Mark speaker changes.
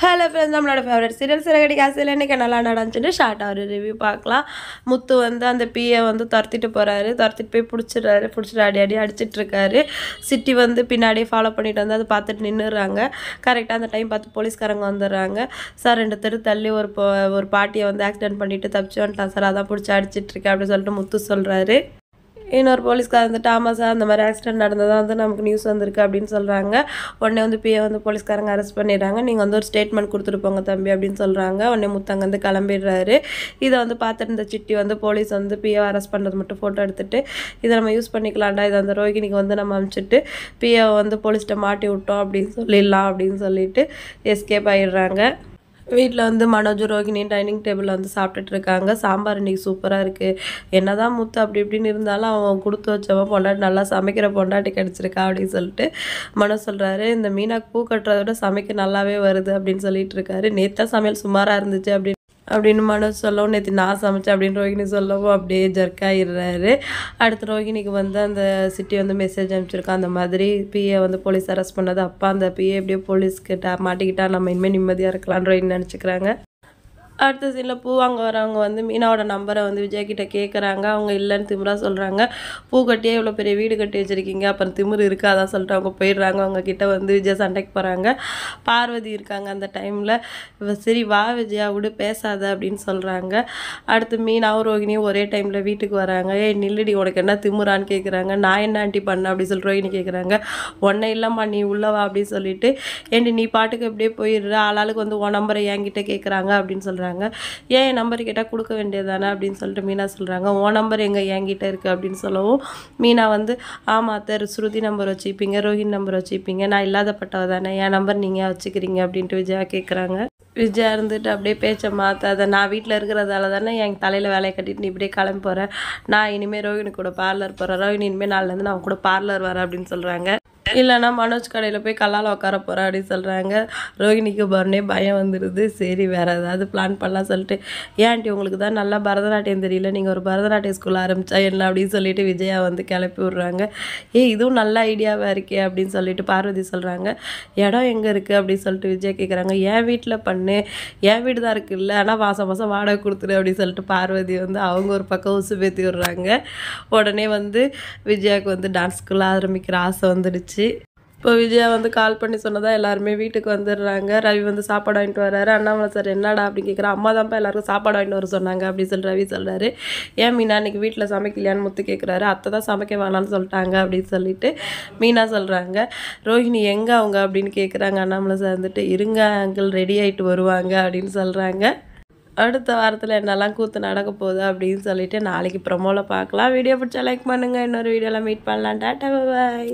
Speaker 1: hello friends நம்மளோட favourite serial சிறகடி காசில் இன்றைக்கி நல்லா நடந்துச்சுட்டு ஷார்ட்டாக ஒரு ரிவ்யூ பார்க்கலாம் முத்து வந்து அந்த பியை வந்து துரத்திட்டு போகிறாரு துரத்திட்டு போய் பிடிச்சிடுறாரு பிடிச்சிட்டு அடி அடி அடிச்சிட்ருக்காரு சிட்டி வந்து பின்னாடியே ஃபாலோ பண்ணிட்டு வந்து அதை பார்த்துட்டு நின்றுறாங்க கரெக்டாக அந்த டைம் பார்த்து போலீஸ்காரங்க வந்துடுறாங்க சார் ரெண்டு தெரு தள்ளி ஒரு ஒரு பாட்டியை வந்து ஆக்சிடென்ட் பண்ணிவிட்டு தப்பிச்சு வந்துட்டான் சார் அதான் பிடிச்சி அடிச்சிட்ருக்கேன் அப்படின்னு சொல்லிட்டு முத்து சொல்கிறாரு இன்னொரு போலீஸ்கார் வந்து டாமஸா அந்த மாதிரி ஆக்சிடென்ட் நடந்ததாக வந்து நமக்கு நியூஸ் வந்திருக்கு அப்படின்னு சொல்கிறாங்க உடனே வந்து பிஏ வந்து போலீஸ்காரங்க அரெஸ்ட் பண்ணிடுறாங்க நீங்கள் வந்து ஒரு ஸ்டேட்மெண்ட் கொடுத்துருப்போங்க தம்பி அப்படின்னு சொல்கிறாங்க உடனே முத்தங்க வந்து கிளம்பிடுறாரு இதை வந்து பார்த்துட்டு இந்த சிட்டி வந்து போலீஸ் வந்து பிஏ அரெஸ்ட் பண்ணுறது மட்டும் ஃபோட்டோ எடுத்துகிட்டு இதை நம்ம யூஸ் பண்ணிக்கலாம்டா இதை அந்த ரோகிணிக்கு வந்து நம்ம அனுப்பிச்சிட்டு பிஏ வந்து போலீஸ்கிட்ட மாட்டி விட்டோம் அப்படின்னு சொல்லிடலாம் அப்படின்னு சொல்லிட்டு எஸ்கேப் ஆகிடுறாங்க வீட்டில் வந்து மனோஜ் ரோகிணி டைனிங் டேபிளில் வந்து சாப்பிட்டுட்டு இருக்காங்க சாம்பார் இன்றைக்கி சூப்பராக இருக்குது என்ன தான் முத்து அப்படி இப்படின்னு இருந்தாலும் அவன் கொடுத்து வச்சவன் பொண்டாட்டி நல்லா சமைக்கிற பொண்டாட்டி கிடச்சிருக்கா அப்படின்னு சொல்லிட்டு மனோ சொல்கிறாரு இந்த மீனாக்கு பூ கட்டுறத விட சமைக்க நல்லாவே வருது அப்படின்னு சொல்லிட்டு இருக்காரு நேற்றா சமையல் சுமாராக இருந்துச்சு அப்படின்னு அப்படின்னு மனோஜ் சொல்லவும் நேற்று நான் சமைச்சேன் அப்படின்னு ரோஹிணி சொல்லவும் அப்படியே ஜர்க்காகிடுறாரு அடுத்து ரோஹிணிக்கு வந்து அந்த சிட்டி வந்து மெசேஜ் அனுப்பிச்சிருக்கான் அந்த மாதிரி பிஏ வந்து போலீஸ் அரெஸ்ட் பண்ணது அப்பா அந்த பிஏ எப்படியோ போலீஸ்கிட்ட மாட்டிக்கிட்டா நம்ம இனிமேல் நிம்மதியாக ரோஹிணி நினச்சிக்கிறாங்க அடுத்த சீனில் பூ வாங்க வரவங்க வந்து மீனாவோட நம்பரை வந்து விஜய் கிட்ட கேட்குறாங்க அவங்க இல்லைன்னு திமுறா சொல்கிறாங்க பூ கட்டியே இவ்வளோ பெரிய வீடு கட்டி வச்சுருக்கீங்க அப்புறம் திமுர் இருக்கா அதான் சொல்லிட்டு அவங்க போயிடுறாங்க அவங்க கிட்ட வந்து விஜய் சண்டைக்கு போகிறாங்க பார்வதி இருக்காங்க அந்த டைமில் சரி வா விஜயா விடு பேசாத அப்படின்னு சொல்கிறாங்க அடுத்து மீனாவும் ரோகிணியும் ஒரே டைமில் வீட்டுக்கு வராங்க ஏ நில்லடி உனக்கு என்ன திமுறான்னு கேட்குறாங்க நான் என்ன ஆண்டி பண்ண அப்படி சொல்லி ரோகிணி கேட்குறாங்க ஒன்றை இல்லைம்மா நீ உள்ளவா அப்படின்னு சொல்லிட்டு ஏண்டி நீ பாட்டுக்கு எப்படியே போயிடுற ஆளாளுக்கு வந்து உன் நம்பரை என்கிட்ட கேட்குறாங்க அப்படின்னு சொல்கிறாங்க சொல்கிறாங்க ஏன் என் நம்பர் கேட்டால் கொடுக்க வேண்டியதானே அப்படின்னு சொல்லிட்டு மீனா சொல்கிறாங்க உன் நம்பர் எங்கே என்கிட்ட இருக்குது அப்படின்னு சொல்லவும் மீனா வந்து ஆமாம் தர் ஸ்ருதி நம்பர் வச்சுப்பீங்க ரோஹின் நம்பர் வச்சுப்பீங்க நான் இல்லாதப்பட்டவ தானே என் நம்பர் நீங்கள் வச்சுக்கிறீங்க அப்படின்ட்டு விஜயா கேட்குறாங்க விஜயா இருந்துட்டு அப்படியே பேச்சை மாற்றாத நான் வீட்டில் இருக்கிறதால தானே என் தலையில் வேலையை கட்டிட்டு நீ இப்படியே கிளம்பி போகிறேன் நான் இனிமேல் ரோஹினி கூட பார்லர் போகிறேன் ரோஹினி இனிமேல் நாளிலேருந்து நான் கூட பார்லர் வரேன் அப்படின்னு சொல்கிறாங்க இல்லைனா மனோஜ் கடையில் போய் கல்லால் உட்கார போகிறா அப்படின்னு சொல்கிறாங்க ரோஹிணிக்கு பரணே பயம் வந்துடுது சரி வேற ஏதாவது பிளான் பண்ணலாம் சொல்லிட்டு ஏன்ட்டி உங்களுக்கு தான் நல்லா பரதநாட்டியம் தெரியல நீங்கள் ஒரு பரதநாட்டிய ஸ்கூல் ஆரம்பித்தா என்ன அப்படின்னு சொல்லிட்டு விஜயா வந்து கிளப்பி விட்றாங்க ஏ இதுவும் நல்ல ஐடியாவாக இருக்கே அப்படின்னு சொல்லிட்டு பார்வதி சொல்கிறாங்க இடம் எங்கே இருக்குது அப்படின்னு சொல்லிட்டு விஜய் கேட்குறாங்க என் வீட்டில் பண்ணு என் வீடு தான் இருக்குல்ல ஆனால் மாதம் மாதம் வாடகை கொடுத்துரு அப்படின்னு சொல்லிட்டு பார்வதி வந்து அவங்க ஒரு பக்கம் உசு பேத்தி விடுறாங்க உடனே வந்து விஜயாவுக்கு வந்து டான்ஸ் ஸ்கூல் ஆரம்பிக்கிற ஆசை வந்துடுச்சு ஆயிடுச்சு இப்போ விஜயா வந்து கால் பண்ணி சொன்னதாக எல்லாருமே வீட்டுக்கு வந்துடுறாங்க ரவி வந்து சாப்பாடு வாங்கிட்டு வர்றாரு அண்ணாமலை சார் என்னடா அப்படின்னு கேட்குற அம்மா தான்ப்பா எல்லாருக்கும் சாப்பாடு வாங்கிட்டு வர சொன்னாங்க அப்படின்னு சொல்லி ரவி சொல்கிறாரு ஏன் மீனா இன்னைக்கு வீட்டில் சமைக்கலையான்னு முத்து கேட்குறாரு அத்தை தான் சமைக்க வேணான்னு சொல்லிட்டாங்க அப்படின்னு சொல்லிட்டு மீனா சொல்கிறாங்க ரோஹிணி எங்கே அவங்க அப்படின்னு கேட்குறாங்க அண்ணாமலை சார் வந்துட்டு இருங்க அங்கிள் ரெடி ஆகிட்டு வருவாங்க அப்படின்னு சொல்கிறாங்க அடுத்த வாரத்தில் என்னெல்லாம் கூத்து நடக்க போகுது அப்படின்னு சொல்லிட்டு நாளைக்கு ப்ரமோவில் பார்க்கலாம் வீடியோ பிடிச்சா லைக் பண்ணுங்கள் இன்னொரு வீடியோவில் மீட் பண்ணலாம் டாட்டா பாய்